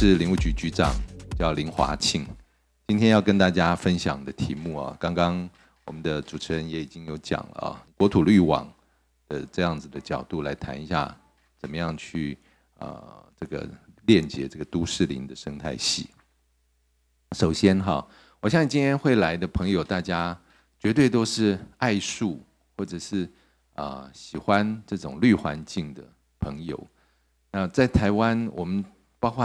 是林务局局长，叫林华庆。今天要跟大家分享的题目啊，刚刚我们的主持人也已经有讲了啊，国土绿网的这样子的角度来谈一下，怎么样去啊这个链接这个都市林的生态系。首先哈，我相信今天会来的朋友，大家绝对都是爱树或者是啊喜欢这种绿环境的朋友。那在台湾，我们包括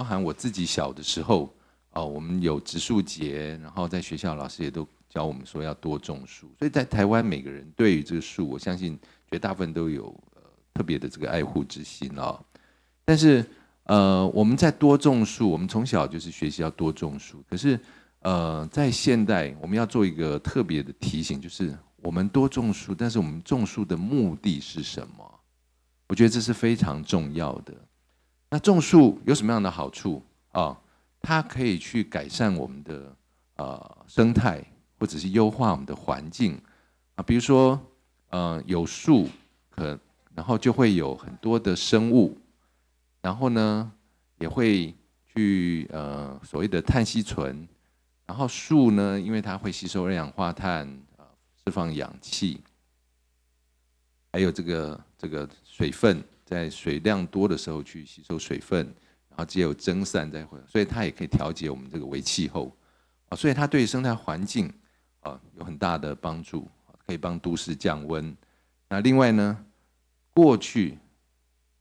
包含我自己小的时候哦，我们有植树节，然后在学校老师也都教我们说要多种树。所以在台湾，每个人对于这个树，我相信绝大部分都有呃特别的这个爱护之心啊。但是呃，我们在多种树，我们从小就是学习要多种树。可是呃，在现代，我们要做一个特别的提醒，就是我们多种树，但是我们种树的目的是什么？我觉得这是非常重要的。那种树有什么样的好处啊？它可以去改善我们的呃生态，或者是优化我们的环境啊。比如说，嗯，有树可，然后就会有很多的生物，然后呢，也会去呃所谓的碳吸存。然后树呢，因为它会吸收二氧化碳，啊，释放氧气，还有这个这个水分。在水量多的时候去吸收水分，然后只有蒸散再回，所以它也可以调节我们这个微气候啊，所以它对生态环境啊有很大的帮助，可以帮都市降温。那另外呢，过去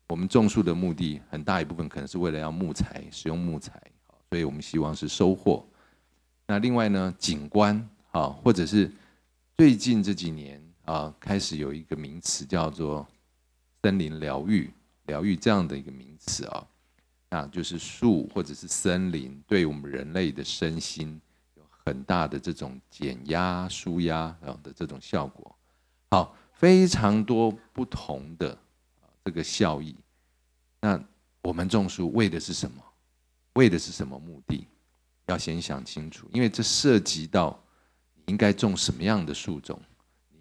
我们种树的目的很大一部分可能是为了要木材，使用木材，所以我们希望是收获。那另外呢，景观啊，或者是最近这几年啊，开始有一个名词叫做。森林疗愈，疗愈这样的一个名词啊，那就是树或者是森林，对我们人类的身心有很大的这种减压、舒压然后的这种效果。好，非常多不同的这个效益。那我们种树为的是什么？为的是什么目的？要先想清楚，因为这涉及到应该种什么样的树种，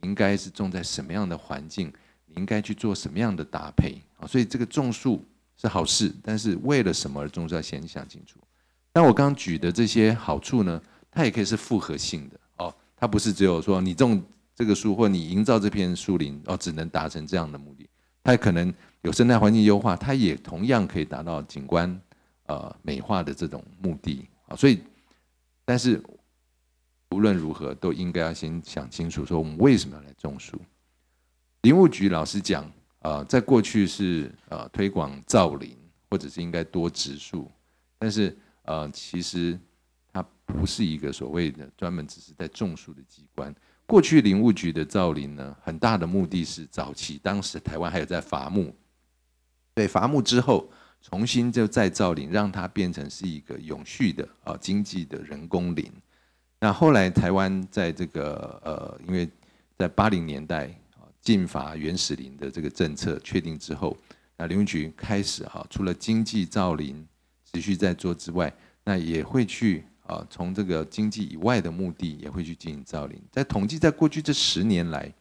应该是种在什么样的环境。你应该去做什么样的搭配啊？所以这个种树是好事，但是为了什么而种树，要先想清楚。那我刚刚举的这些好处呢，它也可以是复合性的哦，它不是只有说你种这个树或你营造这片树林哦，只能达成这样的目的。它可能有生态环境优化，它也同样可以达到景观呃美化的这种目的啊。所以，但是无论如何，都应该要先想清楚，说我们为什么要来种树。林务局老实讲，呃，在过去是呃推广造林，或者是应该多植树，但是呃，其实它不是一个所谓的专门只是在种树的机关。过去林务局的造林呢，很大的目的是早期当时台湾还有在伐木，对伐木之后重新就再造林，让它变成是一个永续的啊经济的人工林。那后来台湾在这个呃，因为在八零年代。禁伐原始林的这个政策确定之后，那林业局开始哈，除了经济造林持续在做之外，那也会去啊，从这个经济以外的目的也会去进行造林。在统计，在过去这十年来，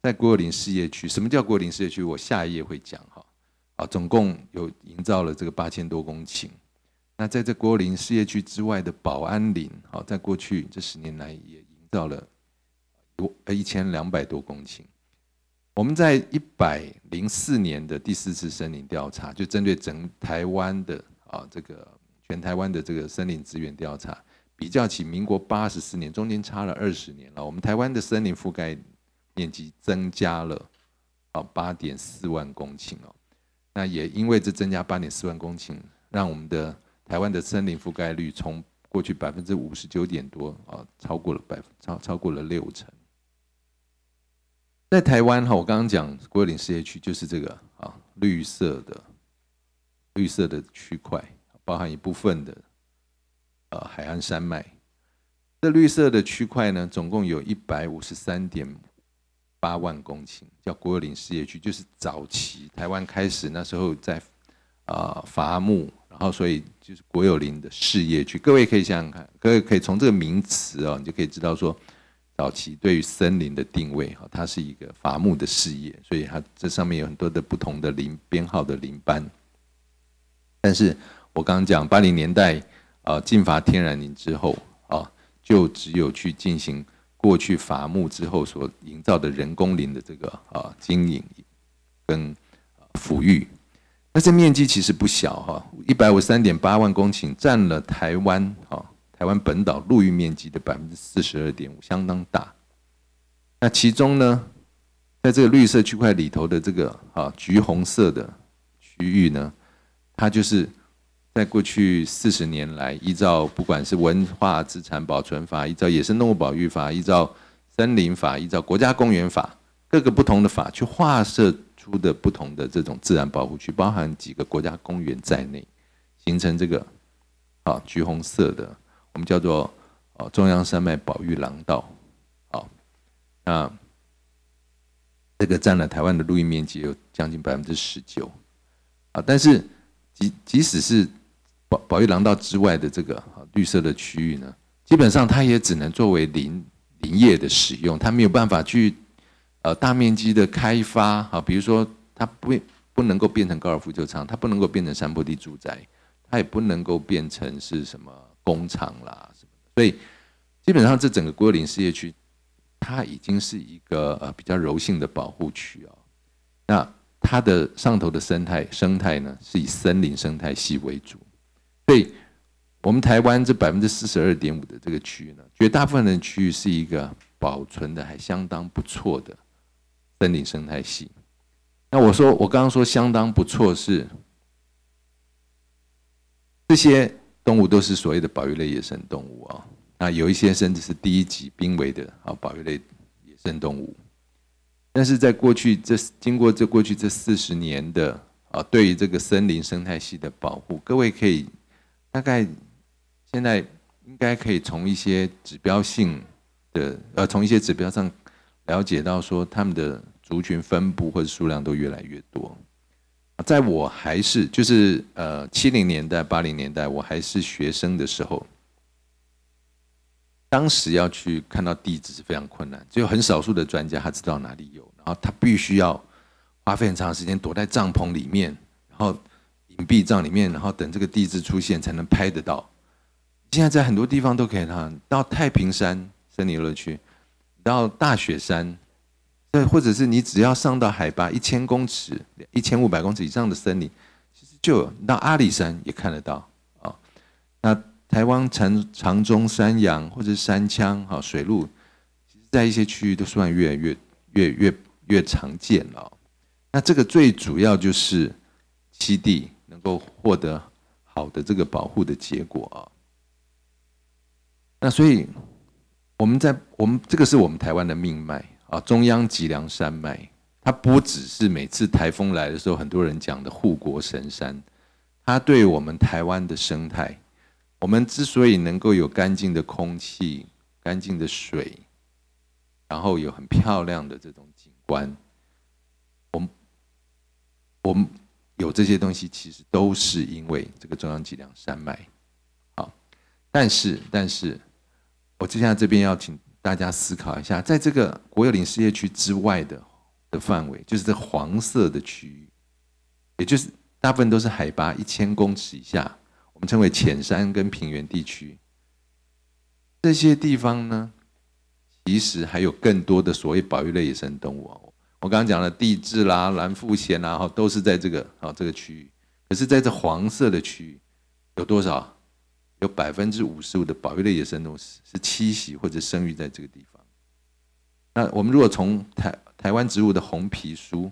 在国有林事业区，什么叫国有林事业区？我下一页会讲哈。啊，总共有营造了这个八千多公顷。那在这国有林事业区之外的保安林，好，在过去这十年来也营造了多一千两百多公顷。我们在一百零四年的第四次森林调查，就针对整台湾的啊这个全台湾的这个森林资源调查，比较起民国八十四年，中间差了二十年了。我们台湾的森林覆盖面积增加了啊八点四万公顷哦，那也因为这增加八点四万公顷，让我们的台湾的森林覆盖率从过去百分之五十九点多啊，超过了百超超过了六成。在台湾哈，我刚刚讲国有林事业区就是这个啊，绿色的绿色的区块，包含一部分的呃海岸山脉。这绿色的区块呢，总共有一百五十三点八万公顷，叫国有林事业区，就是早期台湾开始那时候在啊伐木，然后所以就是国有林的事业区。各位可以想想看，各位可以从这个名词哦，你就可以知道说。早期对于森林的定位，哈，它是一个伐木的事业，所以它这上面有很多的不同的林编号的林班。但是我刚刚讲八零年代，呃，禁伐天然林之后，啊，就只有去进行过去伐木之后所营造的人工林的这个啊经营跟抚育。那这面积其实不小哈，一百五十三点八万公顷，占了台湾，啊。台湾本岛陆域面积的百分之四十二点五，相当大。那其中呢，在这个绿色区块里头的这个啊橘红色的区域呢，它就是在过去四十年来，依照不管是文化资产保存法、依照野生动物保育法、依照森林法、依照国家公园法，各个不同的法去划设出的不同的这种自然保护区，包含几个国家公园在内，形成这个啊橘红色的。我们叫做哦中央山脉保育廊道，好，那这个占了台湾的陆域面积有将近百分之十九，啊，但是即即使是保保育廊道之外的这个啊绿色的区域呢，基本上它也只能作为林林业的使用，它没有办法去呃大面积的开发，啊，比如说它不不能够变成高尔夫球场，它不能够变成山坡地住宅，它也不能够变成是什么？工厂啦什么的，所以基本上这整个龟林事业区，它已经是一个呃比较柔性的保护区哦。那它的上头的生态生态呢，是以森林生态系为主。所以我们台湾这百分之四十二点五的这个区域呢，绝大部分的区域是一个保存的还相当不错的森林生态系。那我说我刚刚说相当不错是这些。动物都是所谓的保育类野生动物啊，那有一些甚至是第一级濒危的啊保育类野生动物。但是在过去这经过这过去这四十年的啊，对于这个森林生态系的保护，各位可以大概现在应该可以从一些指标性的呃，从一些指标上了解到说，他们的族群分布或者数量都越来越多。在我还是就是呃七零年代八零年代我还是学生的时候，当时要去看到地质非常困难，只有很少数的专家他知道哪里有，然后他必须要花费很长时间躲在帐篷里面，然后隐蔽帐里面，然后等这个地质出现才能拍得到。现在在很多地方都可以看到太平山森林游乐区，到大雪山。对，或者是你只要上到海拔一千公尺、一千五百公尺以上的森林，其实就到阿里山也看得到啊。那台湾长长中山羊或者山羌、哈水鹿，其实在一些区域都算越来越、越越越常见了。那这个最主要就是七地能够获得好的这个保护的结果啊。那所以我们在我们这个是我们台湾的命脉。啊，中央脊梁山脉，它不只是每次台风来的时候，很多人讲的护国神山，它对我们台湾的生态，我们之所以能够有干净的空气、干净的水，然后有很漂亮的这种景观，我们我们有这些东西，其实都是因为这个中央脊梁山脉。好，但是但是，我接下来这边要请。大家思考一下，在这个国有林事业区之外的的范围，就是这黄色的区域，也就是大部分都是海拔一千公尺以下，我们称为浅山跟平原地区。这些地方呢，其实还有更多的所谓保育类野生动物我刚刚讲了地质啦、蓝腹鹇啦，都是在这个啊这个区域。可是，在这黄色的区域，有多少？有百分之五十五的保育类野生动物是栖息或者生育在这个地方。那我们如果从台台湾植物的红皮书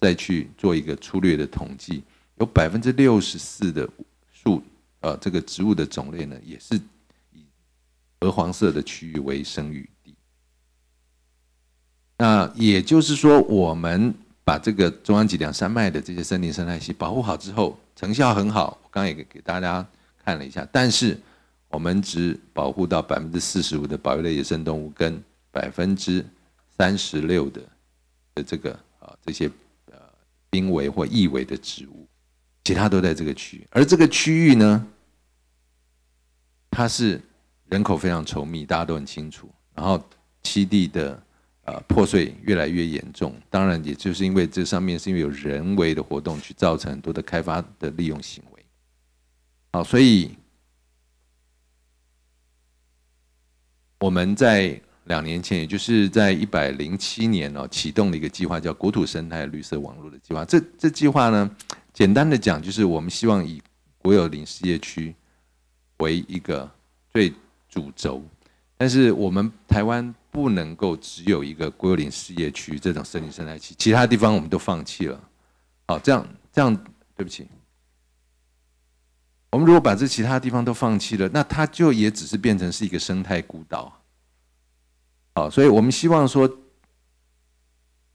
再去做一个粗略的统计，有百分之六十四的树，呃，这个植物的种类呢，也是以鹅黄色的区域为生育地。那也就是说，我们把这个中央脊梁山脉的这些森林生态系保护好之后，成效很好。我刚刚也给大家。看了一下，但是我们只保护到百分之四十五的保育类野生动物，跟百分之三十六的的这个啊这些呃濒危或易危的植物，其他都在这个区域。而这个区域呢，它是人口非常稠密，大家都很清楚。然后栖地的呃破碎越来越严重，当然也就是因为这上面是因为有人为的活动去造成很多的开发的利用行为。好，所以我们在两年前，也就是在一百零七年呢，启动了一个计划，叫国土生态绿色网络的计划。这这计划呢，简单的讲，就是我们希望以国有林事业区为一个最主轴，但是我们台湾不能够只有一个国有林事业区这种森林生态区，其他地方我们都放弃了。好，这样这样，对不起。我们如果把这其他地方都放弃了，那它就也只是变成是一个生态孤岛。好，所以我们希望说，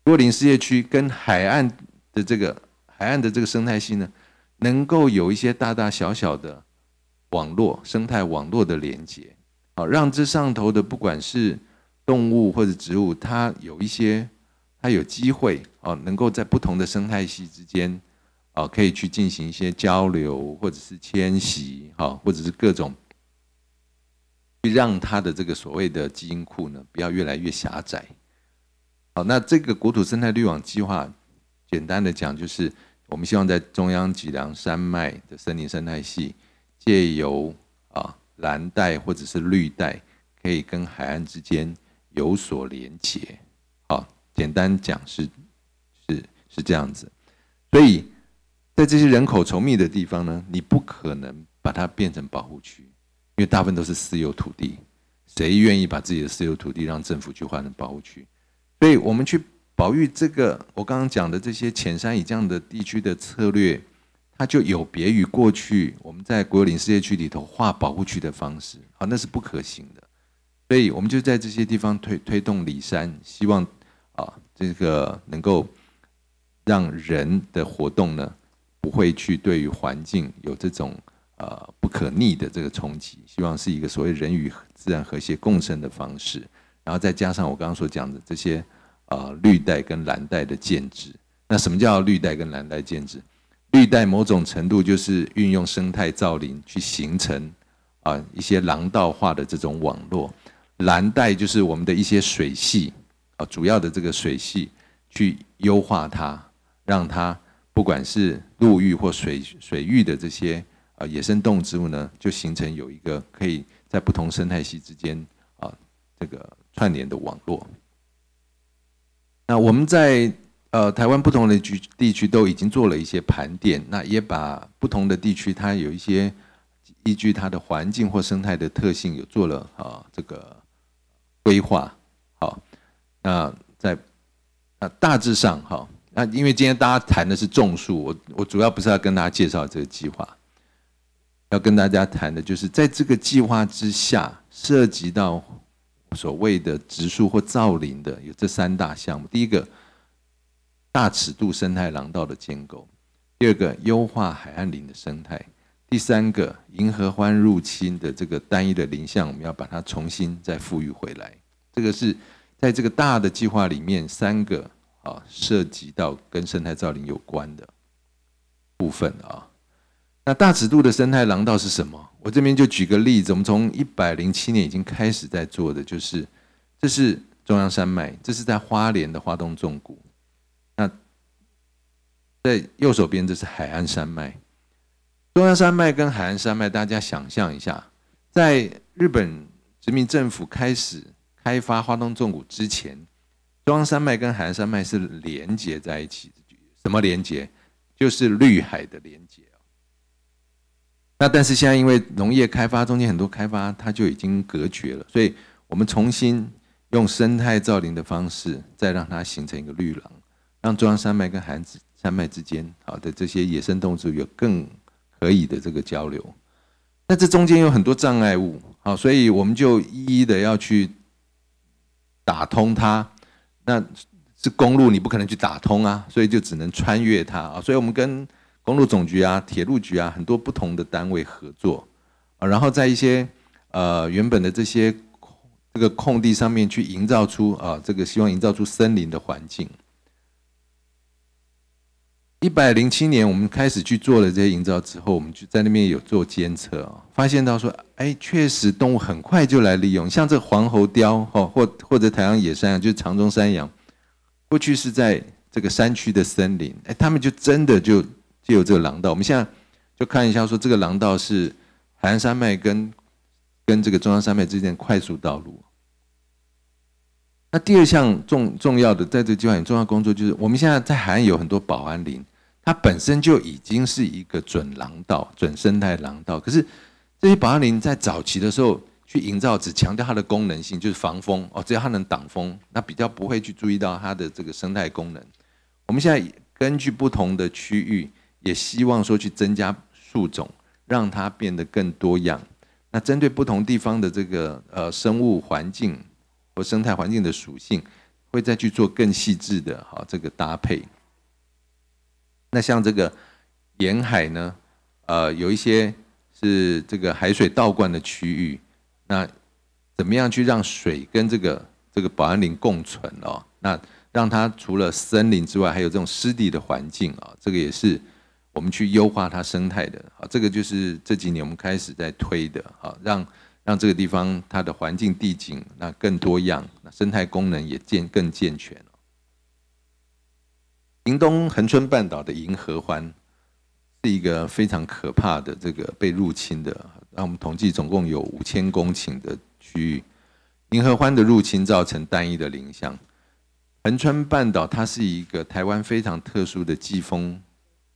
多林世业区跟海岸的这个海岸的这个生态系呢，能够有一些大大小小的网络、生态网络的连接，好，让这上头的不管是动物或者植物，它有一些它有机会啊，能够在不同的生态系之间。啊，可以去进行一些交流，或者是迁徙，哈，或者是各种，让他的这个所谓的基因库呢，不要越来越狭窄。好，那这个国土生态绿网计划，简单的讲，就是我们希望在中央脊梁山脉的森林生态系，借由啊蓝带或者是绿带，可以跟海岸之间有所连结。好，简单讲是是是这样子，所以。在这些人口稠密的地方呢，你不可能把它变成保护区，因为大部分都是私有土地，谁愿意把自己的私有土地让政府去换成保护区？所以，我们去保育这个我刚刚讲的这些浅山以这样的地区的策略，它就有别于过去我们在国有林事业区里头划保护区的方式。好，那是不可行的。所以我们就在这些地方推推动里山，希望啊这个能够让人的活动呢。不会去对于环境有这种呃不可逆的这个冲击，希望是一个所谓人与自然和谐共生的方式。然后再加上我刚刚所讲的这些呃绿带跟蓝带的建制。那什么叫绿带跟蓝带建制？绿带某种程度就是运用生态造林去形成啊一些廊道化的这种网络。蓝带就是我们的一些水系啊，主要的这个水系去优化它，让它。不管是陆域或水水域的这些呃野生动植物呢，就形成有一个可以在不同生态系之间啊这个串联的网络。那我们在呃台湾不同的区地区都已经做了一些盘点，那也把不同的地区它有一些依据它的环境或生态的特性，有做了啊这个规划。好，那在啊大致上哈。那因为今天大家谈的是种树，我我主要不是要跟大家介绍这个计划，要跟大家谈的就是在这个计划之下，涉及到所谓的植树或造林的有这三大项目：第一个，大尺度生态廊道的建构；第二个，优化海岸林的生态；第三个，银河欢入侵的这个单一的林项，我们要把它重新再赋予回来。这个是在这个大的计划里面三个。啊，涉及到跟生态造林有关的部分啊。那大尺度的生态廊道是什么？我这边就举个例，子，我们从一百零七年已经开始在做的，就是这是中央山脉，这是在花莲的花东纵谷。那在右手边这是海岸山脉。中央山脉跟海岸山脉，大家想象一下，在日本殖民政府开始开发花东纵谷之前。中央山脉跟海岸山脉是连接在一起，什么连接？就是绿海的连接那但是现在因为农业开发，中间很多开发，它就已经隔绝了。所以，我们重新用生态造林的方式，再让它形成一个绿廊，让中央山脉跟海岸山脉之间，好的这些野生动植物有更可以的这个交流。那这中间有很多障碍物，好，所以我们就一一的要去打通它。那是公路，你不可能去打通啊，所以就只能穿越它啊，所以我们跟公路总局啊、铁路局啊很多不同的单位合作啊，然后在一些呃原本的这些这个空地上面去营造出啊这个希望营造出森林的环境。一百零七年，我们开始去做了这些营造之后，我们就在那边有做监测啊，发现到说，哎，确实动物很快就来利用。像这黄喉貂哈，或或者台湾野山羊，就是长中山羊，过去是在这个山区的森林，哎，他们就真的就就有这个廊道。我们现在就看一下说，这个廊道是海岸山脉跟跟这个中央山脉之间快速道路。那第二项重重要的，在这地方很重要工作就是，我们现在在海岸有很多保安林，它本身就已经是一个准廊道、准生态廊道。可是这些保安林在早期的时候去营造，只强调它的功能性，就是防风哦，只要它能挡风，那比较不会去注意到它的这个生态功能。我们现在根据不同的区域，也希望说去增加树种，让它变得更多样。那针对不同地方的这个呃生物环境。和生态环境的属性，会再去做更细致的哈这个搭配。那像这个沿海呢，呃，有一些是这个海水倒灌的区域，那怎么样去让水跟这个这个保安林共存哦？那让它除了森林之外，还有这种湿地的环境啊，这个也是我们去优化它生态的啊。这个就是这几年我们开始在推的，好让。让这个地方它的环境地景那更多样，那生态功能也健更健全了。屏东恒春半岛的银河湾是一个非常可怕的这个被入侵的，那我们统计总共有五千公顷的区域，银河湾的入侵造成单一的林相。恒春半岛它是一个台湾非常特殊的季风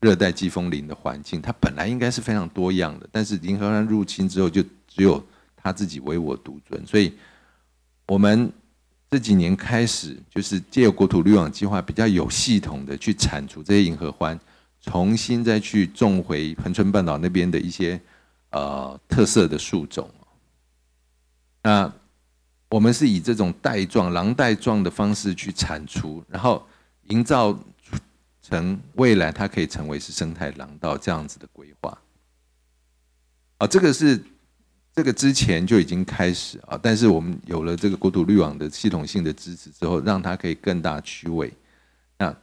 热带季风林的环境，它本来应该是非常多样的，但是银河湾入侵之后就只有。他自己唯我独尊，所以我们这几年开始，就是借国土绿网计划，比较有系统的去铲除这些银河欢，重新再去种回恒春半岛那边的一些呃特色的树种。那我们是以这种带状、狼带状的方式去铲除，然后营造成未来它可以成为是生态廊道这样子的规划。啊，这个是。这个之前就已经开始啊，但是我们有了这个国土滤网的系统性的支持之后，让它可以更大区位。那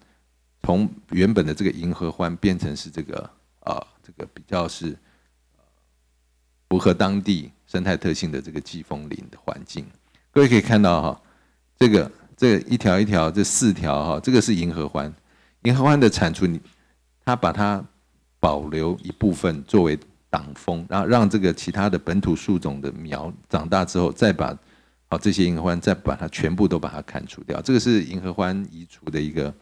从原本的这个银河欢变成是这个啊，这个比较是符合当地生态特性的这个季风林的环境。各位可以看到哈，这个这一条一条这四条哈，这个是银河欢，银河欢的产出，它把它保留一部分作为。挡风，然后让这个其他的本土树种的苗长大之后，再把好这些银合欢，再把它全部都把它砍除掉。这个是银合欢移除的一个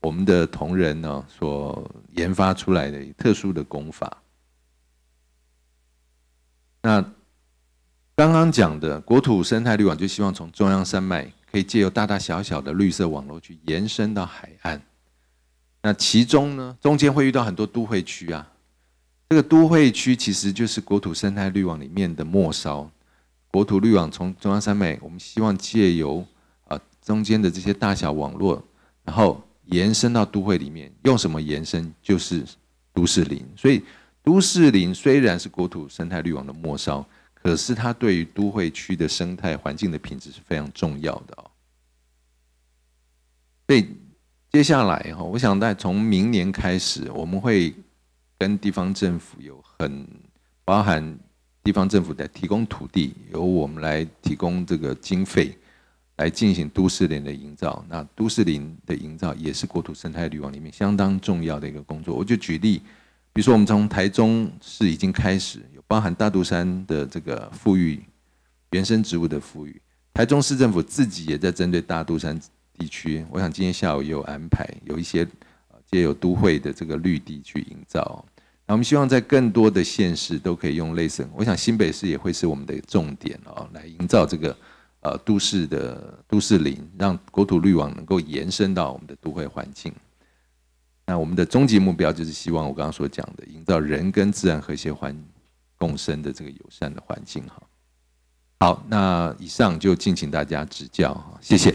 我们的同仁呢所研发出来的特殊的功法。那刚刚讲的国土生态绿网，就希望从中央山脉可以借由大大小小的绿色网络去延伸到海岸。那其中呢，中间会遇到很多都会区啊。这个都会区其实就是国土生态绿网里面的末梢，国土绿网从中央山脉，我们希望借由啊中间的这些大小网络，然后延伸到都会里面。用什么延伸？就是都市林。所以都市林虽然是国土生态绿网的末梢，可是它对于都会区的生态环境的品质是非常重要的哦。所以接下来哈，我想在从明年开始，我们会。跟地方政府有很包含地方政府在提供土地，由我们来提供这个经费来进行都市林的营造。那都市林的营造也是国土生态绿网里面相当重要的一个工作。我就举例，比如说我们从台中市已经开始有包含大肚山的这个富裕原生植物的富裕，台中市政府自己也在针对大肚山地区，我想今天下午也有安排有一些呃也有都会的这个绿地去营造。我们希望在更多的县市都可以用类似，我想新北市也会是我们的重点哦，来营造这个呃都市的都市林，让国土绿网能够延伸到我们的都会环境。那我们的终极目标就是希望我刚刚所讲的，营造人跟自然和谐环共生的这个友善的环境。好，好，那以上就敬请大家指教哈，谢谢。